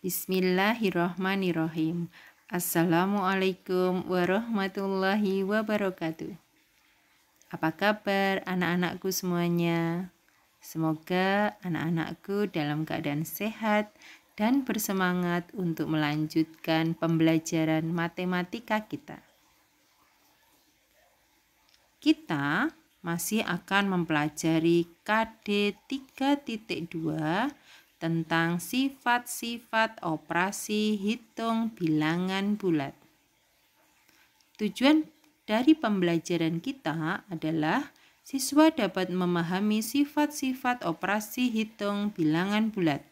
Bismillahirrahmanirrahim. Assalamualaikum warahmatullahi wabarakatuh. Apa kabar anak-anakku semuanya? Semoga anak-anakku dalam keadaan sehat dan bersemangat untuk melanjutkan pembelajaran matematika kita. Kita masih akan mempelajari KD 3.2 tentang sifat-sifat operasi hitung bilangan bulat. Tujuan dari pembelajaran kita adalah siswa dapat memahami sifat-sifat operasi hitung bilangan bulat,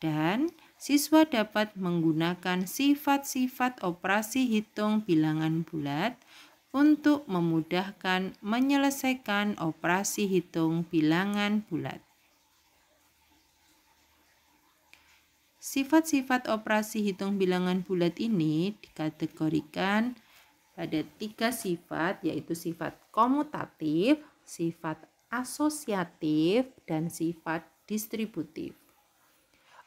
dan siswa dapat menggunakan sifat-sifat operasi hitung bilangan bulat untuk memudahkan menyelesaikan operasi hitung bilangan bulat. Sifat-sifat operasi hitung bilangan bulat ini dikategorikan pada tiga sifat yaitu sifat komutatif, sifat asosiatif, dan sifat distributif.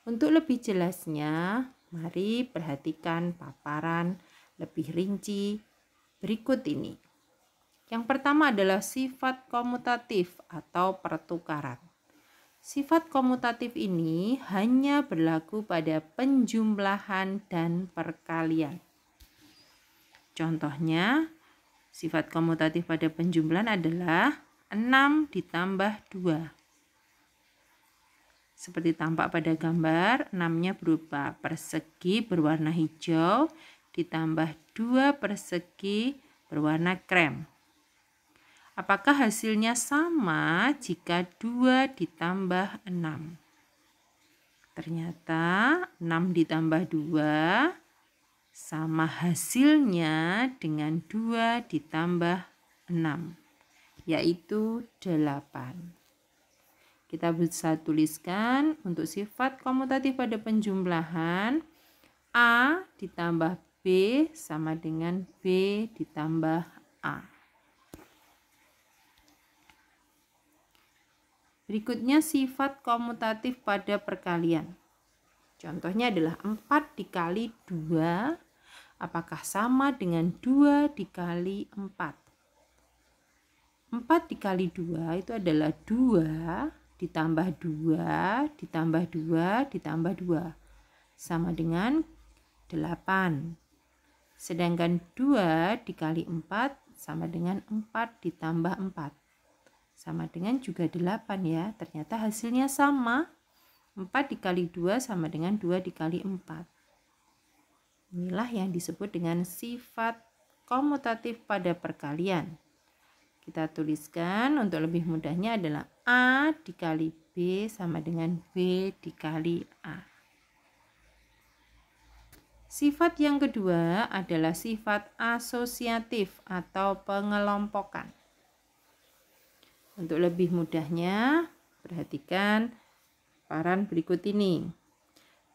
Untuk lebih jelasnya, mari perhatikan paparan lebih rinci berikut ini. Yang pertama adalah sifat komutatif atau pertukaran. Sifat komutatif ini hanya berlaku pada penjumlahan dan perkalian. Contohnya, sifat komutatif pada penjumlahan adalah 6 ditambah 2. Seperti tampak pada gambar, 6-nya berupa persegi berwarna hijau ditambah 2 persegi berwarna krem. Apakah hasilnya sama jika 2 ditambah 6? Ternyata 6 ditambah 2 sama hasilnya dengan 2 ditambah 6, yaitu 8. Kita bisa tuliskan untuk sifat komutatif pada penjumlahan A ditambah B sama dengan B ditambah A. Berikutnya sifat komutatif pada perkalian. Contohnya adalah 4 dikali 2 apakah sama dengan 2 dikali 4? 4 dikali 2 itu adalah 2 ditambah 2 ditambah 2 ditambah 2 sama dengan 8. Sedangkan 2 dikali 4 sama dengan 4 ditambah 4 sama dengan juga 8 ya. Ternyata hasilnya sama. 4 dikali 2 sama dengan 2 dikali 4. Inilah yang disebut dengan sifat komutatif pada perkalian. Kita tuliskan untuk lebih mudahnya adalah A dikali B sama dengan B dikali A. Sifat yang kedua adalah sifat asosiatif atau pengelompokan. Untuk lebih mudahnya, perhatikan paran berikut ini.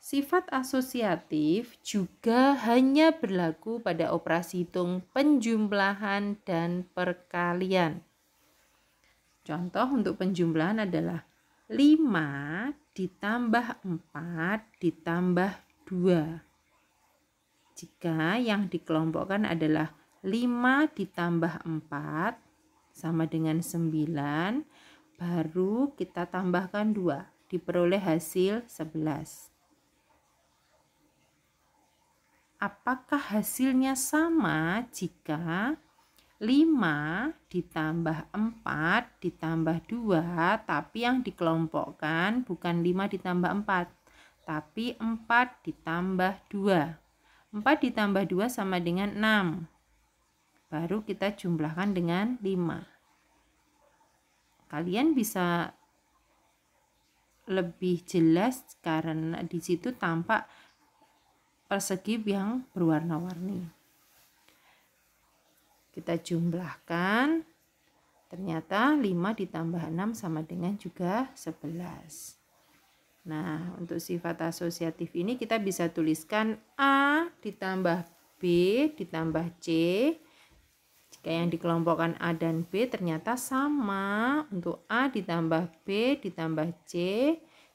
Sifat asosiatif juga hanya berlaku pada operasi hitung penjumlahan dan perkalian. Contoh untuk penjumlahan adalah 5 ditambah 4 ditambah 2. Jika yang dikelompokkan adalah 5 ditambah 4 sama dengan 9 baru kita tambahkan 2 diperoleh hasil 11 apakah hasilnya sama jika 5 ditambah 4 ditambah 2 tapi yang dikelompokkan bukan 5 ditambah 4 tapi 4 ditambah 2 4 ditambah 2 sama dengan 6 Baru kita jumlahkan dengan 5. Kalian bisa lebih jelas karena di situ tampak persegi yang berwarna-warni. Kita jumlahkan. Ternyata 5 ditambah 6 sama dengan juga 11. Nah, untuk sifat asosiatif ini kita bisa tuliskan A ditambah B ditambah C jika yang dikelompokkan A dan B ternyata sama untuk A ditambah B ditambah C.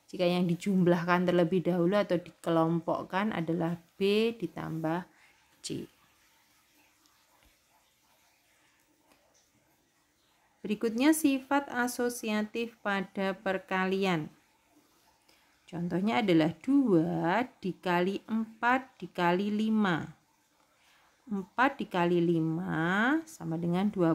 Jika yang dijumlahkan terlebih dahulu atau dikelompokkan adalah B ditambah C. Berikutnya sifat asosiatif pada perkalian. Contohnya adalah 2 dikali 4 dikali 5. 4 dikali 5 sama dengan 20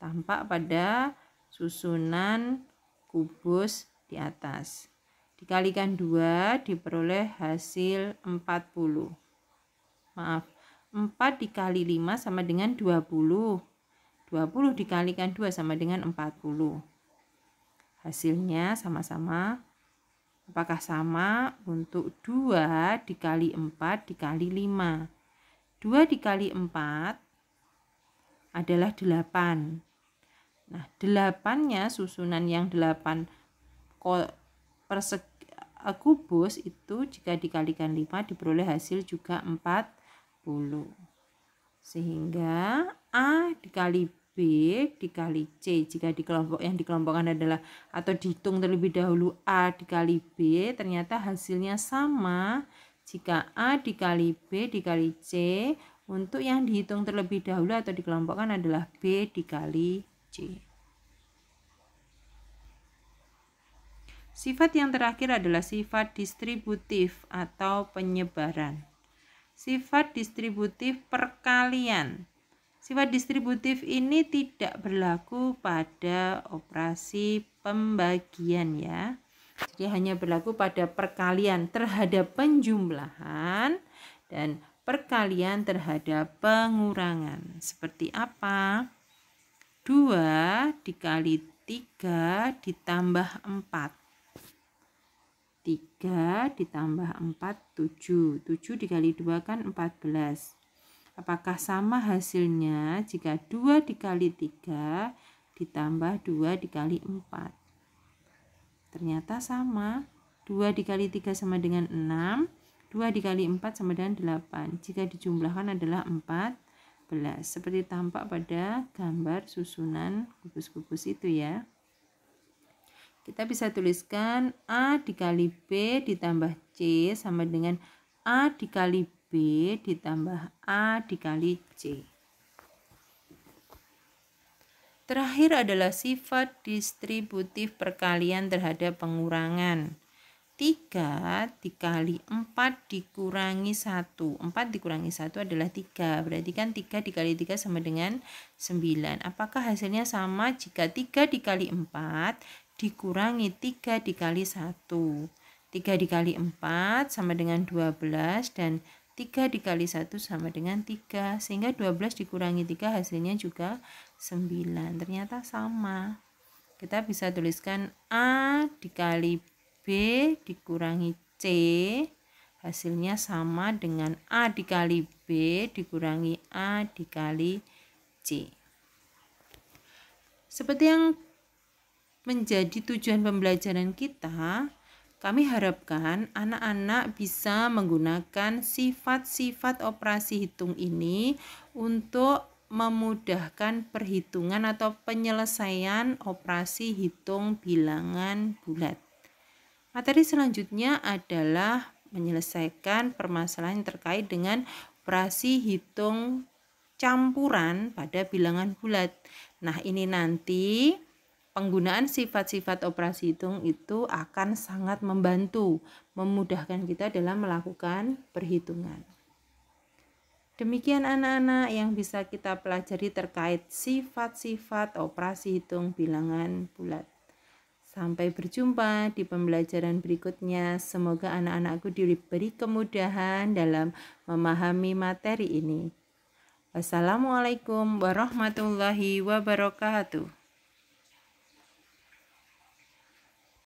tampak pada susunan kubus di atas dikalikan 2 diperoleh hasil 40 maaf 4 dikali 5 sama dengan 20 20 dikalikan 2 sama dengan 40 hasilnya sama-sama apakah sama untuk 2 dikali 4 dikali 5 2 dikali 4 adalah 8. Nah, 8-nya susunan yang 8 persegi eh, kubus itu jika dikalikan 5 diperoleh hasil juga 40. Sehingga A dikali B dikali C jika dikelompok yang dikelompokkan adalah atau dihitung terlebih dahulu A dikali B ternyata hasilnya sama jika A dikali B dikali C untuk yang dihitung terlebih dahulu atau dikelompokkan adalah B dikali C. Sifat yang terakhir adalah sifat distributif atau penyebaran. Sifat distributif perkalian. Sifat distributif ini tidak berlaku pada operasi pembagian ya. Jadi hanya berlaku pada perkalian terhadap penjumlahan dan perkalian terhadap pengurangan. Seperti apa? 2 dikali 3 ditambah 4. 3 ditambah 4, 7. 7 dikali 2 kan 14. Apakah sama hasilnya jika 2 dikali 3 ditambah 2 dikali 4? ternyata sama 2 dikali 3 sama dengan 6 2 dikali 4 sama dengan 8 jika dijumlahkan adalah 14 seperti tampak pada gambar susunan kubus-kubus itu ya kita bisa tuliskan A dikali B ditambah C sama dengan A dikali B ditambah A dikali C. Terakhir adalah sifat distributif perkalian terhadap pengurangan. 3 dikali 4 dikurangi 1. 4 dikurangi 1 adalah 3. Berarti kan 3 dikali 3 sama dengan 9. Apakah hasilnya sama jika 3 dikali 4 dikurangi 3 dikali 1? 3 dikali 4 sama dengan 12 dan 3 dikali 1 sama dengan 3 sehingga 12 dikurangi 3 hasilnya juga 9 ternyata sama kita bisa tuliskan A dikali B dikurangi C hasilnya sama dengan A dikali B dikurangi A dikali C seperti yang menjadi tujuan pembelajaran kita kami harapkan anak-anak bisa menggunakan sifat-sifat operasi hitung ini untuk memudahkan perhitungan atau penyelesaian operasi hitung bilangan bulat. Materi selanjutnya adalah menyelesaikan permasalahan yang terkait dengan operasi hitung campuran pada bilangan bulat. Nah, ini nanti penggunaan sifat-sifat operasi hitung itu akan sangat membantu memudahkan kita dalam melakukan perhitungan. Demikian anak-anak yang bisa kita pelajari terkait sifat-sifat operasi hitung bilangan bulat. Sampai berjumpa di pembelajaran berikutnya. Semoga anak-anakku diberi kemudahan dalam memahami materi ini. Wassalamualaikum warahmatullahi wabarakatuh.